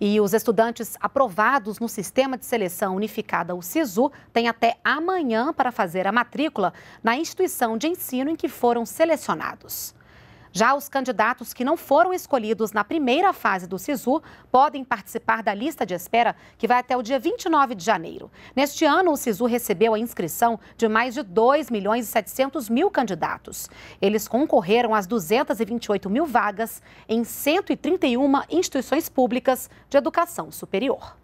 E os estudantes aprovados no Sistema de Seleção Unificada, o SISU, têm até amanhã para fazer a matrícula na instituição de ensino em que foram selecionados. Já os candidatos que não foram escolhidos na primeira fase do SISU podem participar da lista de espera que vai até o dia 29 de janeiro. Neste ano, o SISU recebeu a inscrição de mais de 2 milhões e 700 mil candidatos. Eles concorreram às 228 mil vagas em 131 instituições públicas de educação superior.